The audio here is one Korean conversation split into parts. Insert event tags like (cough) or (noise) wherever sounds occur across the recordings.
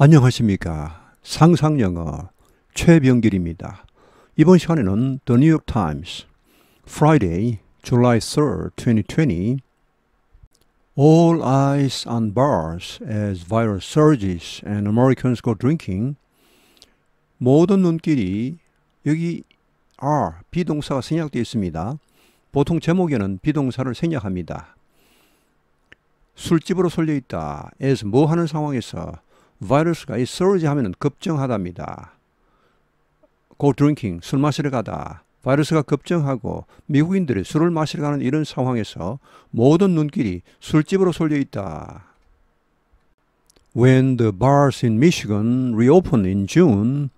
안녕하십니까. 상상영어 최병길입니다. 이번 시간에는 The New York Times, Friday, July 3, 2020 All eyes on bars as virus surges and Americans go drinking 모든 눈길이 여기 are, 비동사가 생략되어 있습니다. 보통 제목에는 비동사를 생략합니다. 술집으로 솔려있다 as 뭐 하는 상황에서 바이러스가 이 surge 하면은 급증하답니다. go drinking, 술 마시러 가다. 바이러스가 급증하고 미국인들이 술을 마시러 가는 이런 상황에서 모든 눈길이 술집으로 쏠려 있다. When the bars in Michigan reopened in June,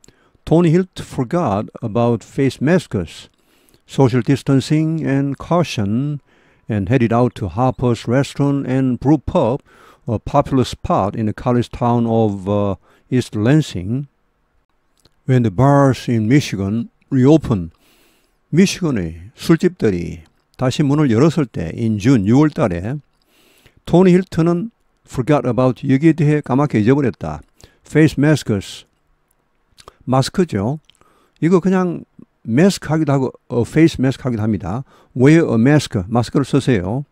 Tony Hilt forgot about face masks, social distancing and caution and headed out to Harper's Restaurant and Brew Pub a popular spot in the college town of uh, East Lansing when the bars in Michigan reopened. 미시건의 술집들이 다시 문을 열었을 때 in June 6월 달에 토니 힐튼은 forgot about 여기에 대해 까맣게 잊어버렸다. face masks 마스크죠. 이거 그냥 마스크 하기도 하고 a face mask 하기도 합니다. wear a mask 마스크를 쓰세요.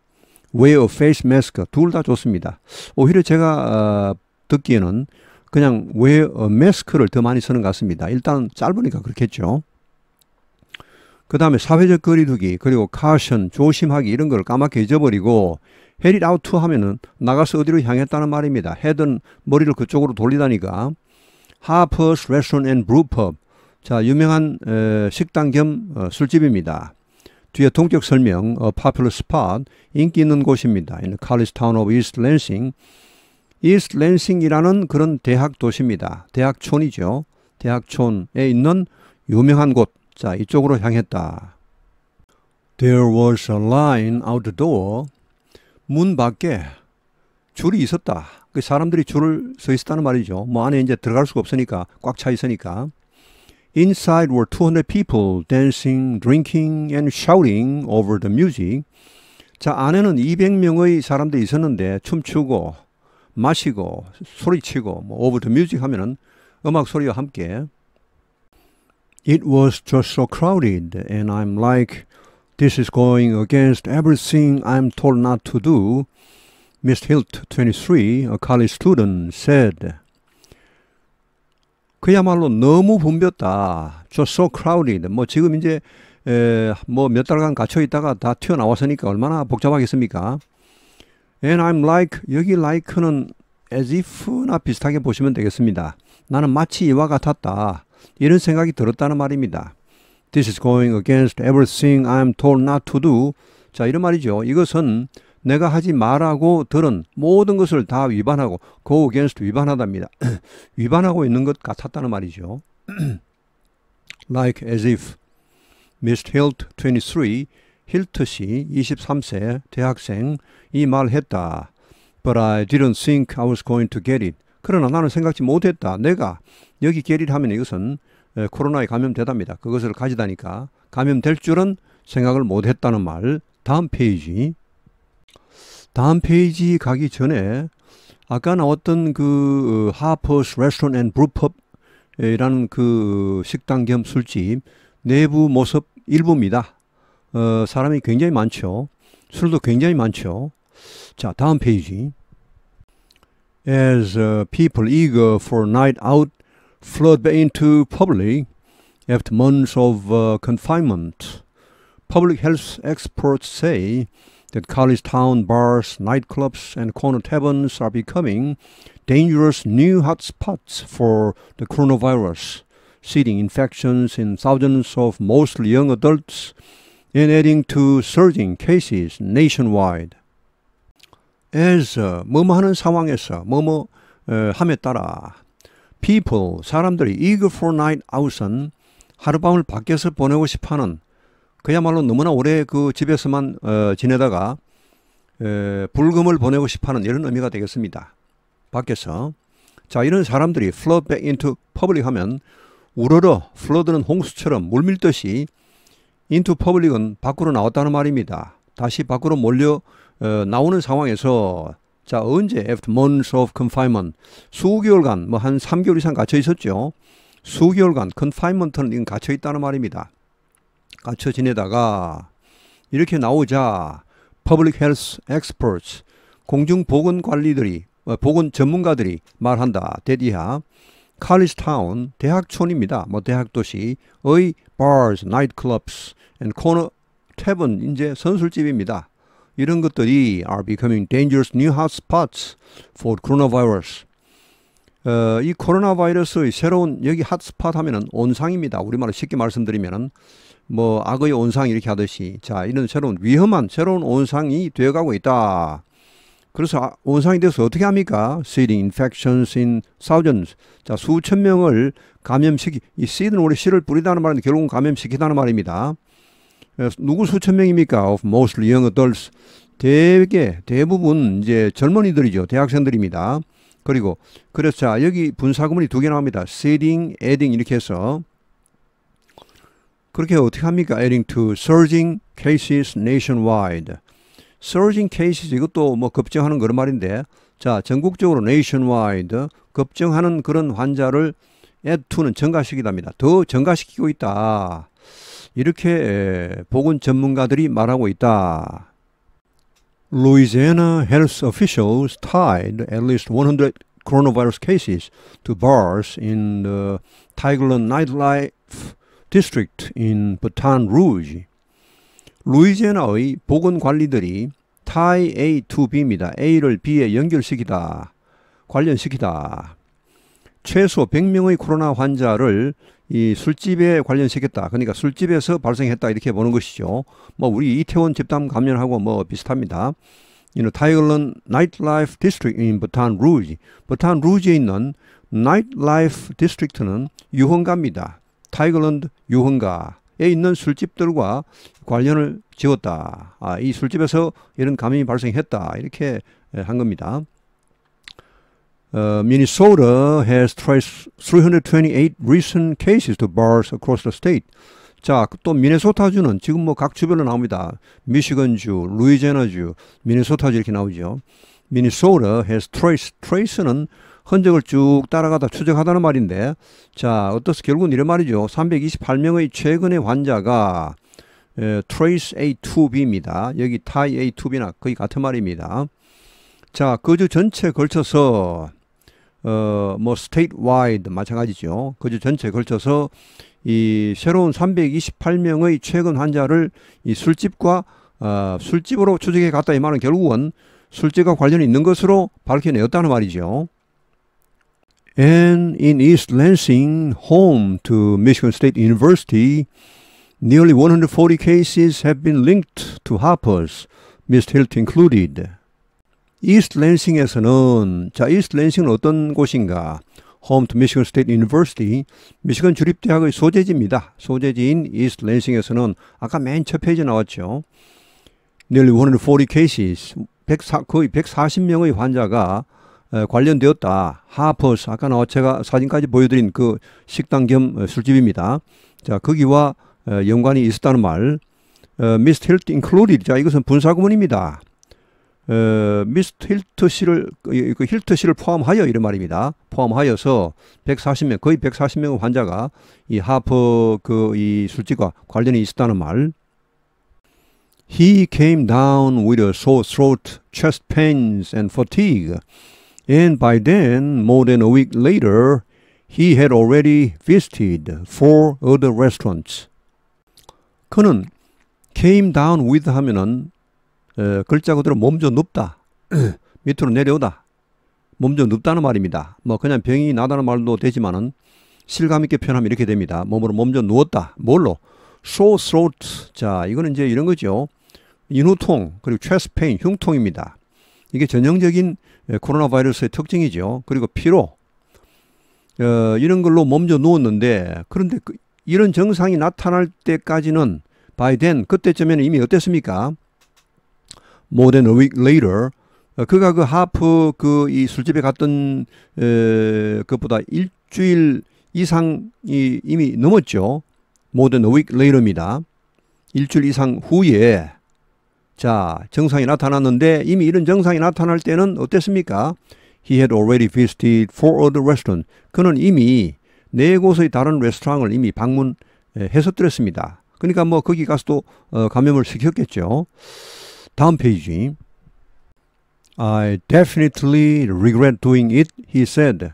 웨어 페이스 마스크 둘 다 좋습니다. 오히려 제가 어, 듣기에는 그냥 웨어 마스크를 더 많이 쓰는 것 같습니다. 일단 짧으니까 그렇겠죠. 그 다음에 사회적 거리두기 그리고 카션 조심하기 이런 걸 까맣게 잊어버리고 헤리 아우트 하면은 나가서 어디로 향했다는 말입니다. 헤든 머리를 그쪽으로 돌리다니까 하퍼스 레스토랑 앤 브루펍 자 유명한 에, 식당 겸 어, 술집입니다. 뒤에 동격 설명, 어, popular spot, 인기 있는 곳입니다. In the college town of East Lansing. East Lansing이라는 그런 대학 도시입니다. 대학촌이죠. 대학촌에 있는 유명한 곳. 자, 이쪽으로 향했다. There was a line out the door. 문 밖에 줄이 있었다. 그 사람들이 줄을 서 있었다는 말이죠. 뭐 안에 이제 들어갈 수가 없으니까 꽉 차 있으니까. Inside were 200 people dancing, drinking, and shouting over the music. 자, 안에는 200명의 사람들이 있었는데 춤추고, 마시고, 소리치고, 뭐, over the music 하면은 음악 소리와 함께. It was just so crowded, and I'm like, this is going against everything I'm told not to do. Miss Hilt, 23, a college student, said, 그야말로 너무 붐볐다. 저 so crowded. 뭐 지금 이제 뭐 몇 달간 갇혀 있다가 다 튀어나왔으니까 얼마나 복잡하겠습니까? And I'm like 여기 like는 as if나 비슷하게 보시면 되겠습니다. 나는 마치 이와 같았다. 이런 생각이 들었다는 말입니다. This is going against everything I'm told not to do. 자, 이런 말이죠. 이것은 내가 하지 말라고 들은 모든 것을 다 위반하고 go against 위반하답니다. (clears throat) 위반하고 있는 것 같았다는 말이죠. (clears throat) like as if m i Hilt 23 힐트 씨 23세 대학생이 말했다. But I didn't think I was going to get it. 그러나 나는 생각지 못했다. 내가 여기 get it 하면 이것은 코로나에 감염되답니다. 그것을 가지다니까 감염될 줄은 생각을 못했다는 말. 다음 페이지. 다음 페이지 가기 전에 아까 나왔던 그 하퍼스 레스토랑 앤 브루펍이라는 그 식당 겸 술집 내부 모습 일부입니다. 어, 사람이 굉장히 많죠. 술도 굉장히 많죠. 자, 다음 페이지. As uh, people eager for night out flood back into public after months of uh, confinement, public health experts say that college town bars, nightclubs, and corner taverns are becoming dangerous new hotspots for the coronavirus, seeding infections in thousands of mostly young adults and adding to surging cases nationwide. as 뭐뭐 uh, 하는 상황에서 뭐뭐 함에 따라 people 사람들이 eager for night out은 하룻밤을 밖에서 보내고 싶어하는 그야말로 너무나 오래 그 집에서만 어, 지내다가 에, 불금을 보내고 싶어하는 이런 의미가 되겠습니다. 밖에서 자 이런 사람들이 flood back into public 하면 우러러 flood는 홍수처럼 물밀듯이 into public은 밖으로 나왔다는 말입니다. 다시 밖으로 몰려 어, 나오는 상황에서 자 언제 after months of confinement 수개월간 뭐 한 3개월 이상 갇혀 있었죠. 수개월간 confinement는 갇혀 있다는 말입니다. 갇혀 지내다가 이렇게 나오자 퍼블릭 헬스 엑스퍼츠 공중보건관리들이 보건 전문가들이 말한다. 대디하 칼리스타운 대학촌입니다. 뭐 대학도시의 bars, nightclubs and corner tavern 이제 선술집입니다. 이런 것들이 are becoming dangerous new hotspots for coronavirus. 어, 이 코로나 바이러스의 새로운 여기 핫스팟 하면은 온상입니다. 우리말로 쉽게 말씀드리면은 뭐 악의 온상 이렇게 하듯이 자 이런 새로운 위험한 새로운 온상이 되어가고 있다. 그래서 아, 온상이 돼서 어떻게 합니까? Seeding infections in thousands. 자 수천 명을 감염시키 이 seed는 원래 씨를 뿌리다는 말인데 결국은 감염시키다는 말입니다. 어, 누구 수천 명입니까? Of mostly young adults. 대개 대부분 이제 젊은이들이죠. 대학생들입니다. 그리고 그래서 자 여기 분사구문이 두 개 나옵니다. seeding, adding 이렇게 해서 그렇게 어떻게 합니까? adding to surging cases nationwide. surging cases 이것도 뭐 급증하는 그런 말인데 자 전국적으로 nationwide 급증하는 그런 환자를 add to는 증가시키답니다. 더 증가시키고 있다. 이렇게 보건 전문가들이 말하고 있다. Louisiana health officials tied at least 100 coronavirus cases to bars in the Tigerland nightlife District in Baton Rouge. 루이지애나의 보건관리들이 tie A to B입니다. A를 B에 연결시키다, 관련시키다. 최소 100명의 코로나 환자를 이 술집에 관련시켰다. 그러니까 술집에서 발생했다 이렇게 보는 것이죠. 뭐 우리 이태원 집단 감염하고 뭐 비슷합니다. 이는 타이글런 나이트라이프 디스트릭트인 버탄 루지, 버탄 루지에 있는 나이트라이프 디스트릭트는 유흥가입니다. 타이거랜드 유흥가에 있는 술집들과 관련을 지었다. 아, 이 술집에서 이런 감염이 발생했다. 이렇게 한 겁니다. u 어, Minnesota has traced 328 recent cases to bars across the state. 자, 또 미네소타주는 지금 뭐 각 주별로 나옵니다. 미시건주, 루이제나주, 미네소타주 이렇게 나오죠. 미네소타 has traced, trace는 흔적을 쭉 따라가다 추적하다는 말인데 자 어떻서 결국은 이런 말이죠. 328명의 최근의 환자가 에, 예, trace A2B입니다. 여기 tie A2B나 거의 같은 말입니다. 자, 거주 전체에 걸쳐서 어, 뭐 스테이트 와이드 마찬가지죠. 거주 전체에 걸쳐서 이 새로운 328명의 최근 환자를 이 술집과 어, 술집으로 추적해 갔다 이 말은 결국은 술집과 관련이 있는 것으로 밝혀내었다는 말이죠. and in East Lansing, home to Michigan State University, nearly 140 cases have been linked to Harper's, Miss Hilton included. East Lansing에서는 자 East Lansing은 어떤 곳인가? Home to Michigan State University, 미시간 주립대학의 소재지입니다. 소재지인 East Lansing에서는 아까 맨 첫 페이지 나왔죠. nearly 140 cases, 104, 거의 140명의 환자가 관련되었다. 하퍼스 아까 나 제가 사진까지 보여드린 그 식당 겸 어, 술집입니다. 자 거기와 연관이 있었다는 말. 미스 힐트 i n c l u 자 이것은 분사구문입니다. 미스 힐트 씨를 그 힐트 씨를 그 포함하여 이런 말입니다. 포함하여서 140명 거의 140명 환자가 이 하퍼 그이 술집과 관련이 있었다는 말. He came down with a sore throat, chest pains, and fatigue. and by then, more than a week later, he had already visited four other restaurants. 그는 came down with 하면은 어, 글자 그대로 몸져 눕다. 밑으로 내려오다. 몸져 눕다는 말입니다. 뭐 그냥 병이 나다는 말도 되지만은 실감 있게 표현하면 이렇게 됩니다. 몸으로 몸져 누웠다. 뭘로? sore throat. 자, 이거는 이제 이런 거죠. 인후통, 그리고 chest pain, 흉통입니다. 이게 전형적인 예, 코로나 바이러스의 특징이죠. 그리고 피로 어, 이런 걸로 몸져 누웠는데 그런데 그, 이런 정상이 나타날 때까지는 바이든 그때쯤에는 이미 어땠습니까? More than a week later 어, 그가 그 하프 그 이 술집에 갔던 에, 그것보다 일주일 이상이 이미 넘었죠. More than a week later입니다. 일주일 이상 후에 자, 정상이 나타났는데 이미 이런 정상이 나타날 때는 어땠습니까? He had already visited four other restaurants. 그는 이미 네 곳의 다른 레스토랑을 이미 방문했었더랬습니다. 그러니까 뭐 거기 가서 또 어, 감염을 시켰겠죠. 다음 페이지. I definitely regret doing it, he said.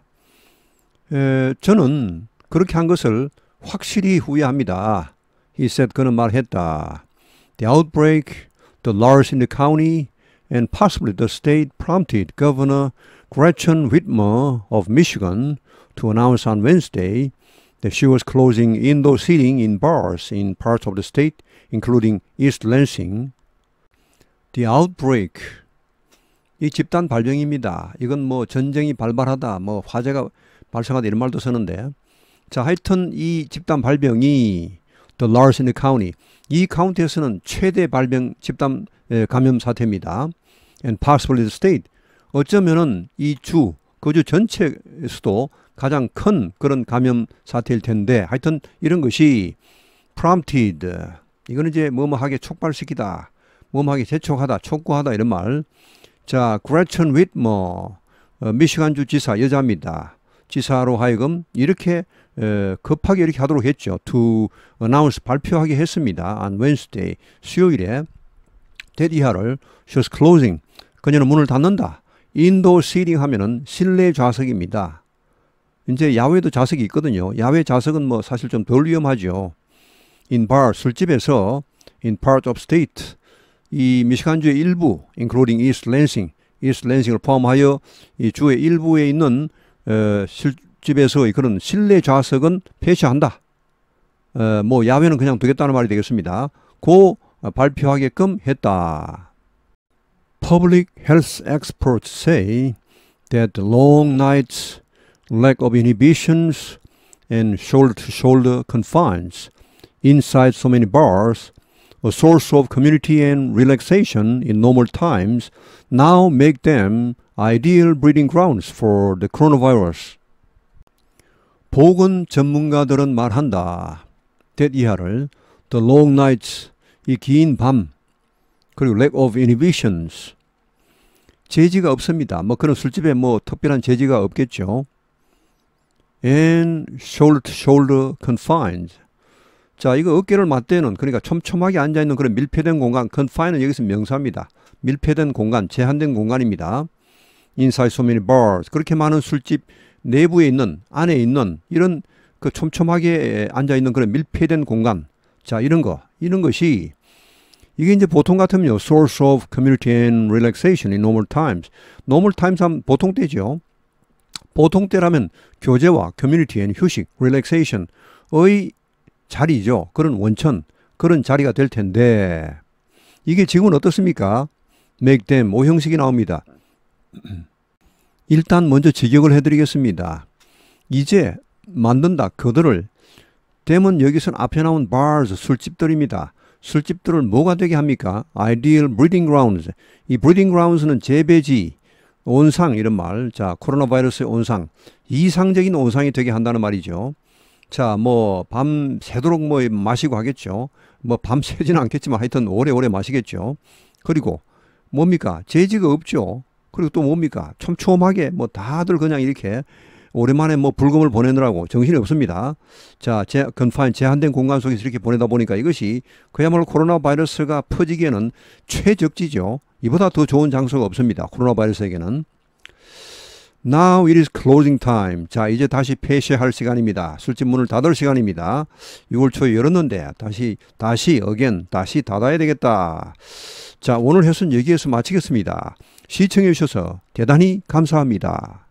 에, 저는 그렇게 한 것을 확실히 후회합니다. He said. 그는 말했다. The outbreak the large in the county, and possibly the state prompted Governor Gretchen Whitmer of Michigan to announce on Wednesday that she was closing indoor seating in bars in parts of the state, including East Lansing. The outbreak. 이 집단 발병입니다. 이건 뭐 전쟁이 발발하다, 뭐 화재가 발생하다 이런 말도 쓰는데. 자, 하여튼 이 집단 발병이 the Larsen County. 이 카운티에서는 최대 발병 집단 감염 사태입니다. And possibly the state. 어쩌면은 이 주, 그 주 전체에서도 가장 큰 그런 감염 사태일 텐데 하여튼 이런 것이 prompted. 이거는 이제 뭐뭐하게 촉발시키다. 뭐뭐하게 재촉하다, 촉구하다 이런 말. 자, Gretchen Whitmer, 어, 미시간주 지사 여자입니다. 지사로 하여금 이렇게 에, 급하게 이렇게 하도록 했죠. to announce 발표하게 했습니다. on Wednesday 수요일에 데디하를 she's closing 그녀는 문을 닫는다. 인도 시링 하면은 실내 좌석입니다. 이제 야외도 좌석이 있거든요. 야외 좌석은 뭐 사실 좀 덜 위험하죠. in bar 술집에서 in part of state 이 미시간주의 일부 including East Lansing, East Lansing을 포함하여 이 주의 일부에 있는 어, 실집에서의 그런 실내 좌석은 폐쇄한다. 어, 뭐 야외는 그냥 두겠다는 말이 되겠습니다. 고 발표하게끔 했다. Public health experts say that long nights, lack of inhibitions, and shoulder-to-shoulder confines inside so many bars, a source of community and relaxation in normal times, now make them Ideal Breeding Grounds for the Coronavirus. 보건 전문가들은 말한다. 댓 이하를 The Long Nights, 이 긴 밤, 그리고 Lack of Inhibitions. 제지가 없습니다. 뭐 그런 술집에 뭐 특별한 제지가 없겠죠. And Short Shoulder Confined. 자, 이거 어깨를 맞대는 그러니까 촘촘하게 앉아 있는 그런 밀폐된 공간, confine는 여기서 명사입니다. 밀폐된 공간, 제한된 공간입니다. 인사이 소미니 bars 그렇게 많은 술집 내부에 있는 안에 있는 이런 그 촘촘하게 앉아 있는 그런 밀폐된 공간 자 이런 거 이런 것이 이게 이제 보통 같으면요 source of community and relaxation in normal times normal times 하면 보통 때죠 보통 때라면 교제와 커뮤니티 앤 휴식 relaxation의 자리죠 그런 원천 그런 자리가 될 텐데 이게 지금은 어떻습니까? make them 오 형식이 나옵니다 (clears throat) 일단 먼저 제격을 해드리겠습니다. 이제 만든다 그들을 대문 여기선 앞에 나온 bars 술집들입니다. 술집들을 뭐가 되게 합니까? Ideal breeding grounds. 이 breeding grounds는 재배지, 온상 이런 말. 자, 코로나 바이러스의 온상. 이상적인 온상이 되게 한다는 말이죠. 자, 뭐 밤새도록 뭐 마시고 하겠죠. 뭐 밤새지는 않겠지만 하여튼 오래오래 마시겠죠. 그리고 뭡니까? 재지가 없죠. 그리고 또 뭡니까? 촘촘하게 뭐 다들 그냥 이렇게 오랜만에 뭐 불금을 보내느라고 정신이 없습니다. 자, 제, 건파인 제한된 공간 속에서 이렇게 보내다 보니까 이것이 그야말로 코로나 바이러스가 퍼지기에는 최적지죠. 이보다 더 좋은 장소가 없습니다. 코로나 바이러스에게는. Now it is closing time. 자, 이제 다시 폐쇄할 시간입니다. 술집 문을 닫을 시간입니다. 6월 초에 열었는데 다시 다시 어겐 다시 닫아야 되겠다. 자, 오늘 해수는 여기에서 마치겠습니다. 시청해 주셔서 대단히 감사합니다.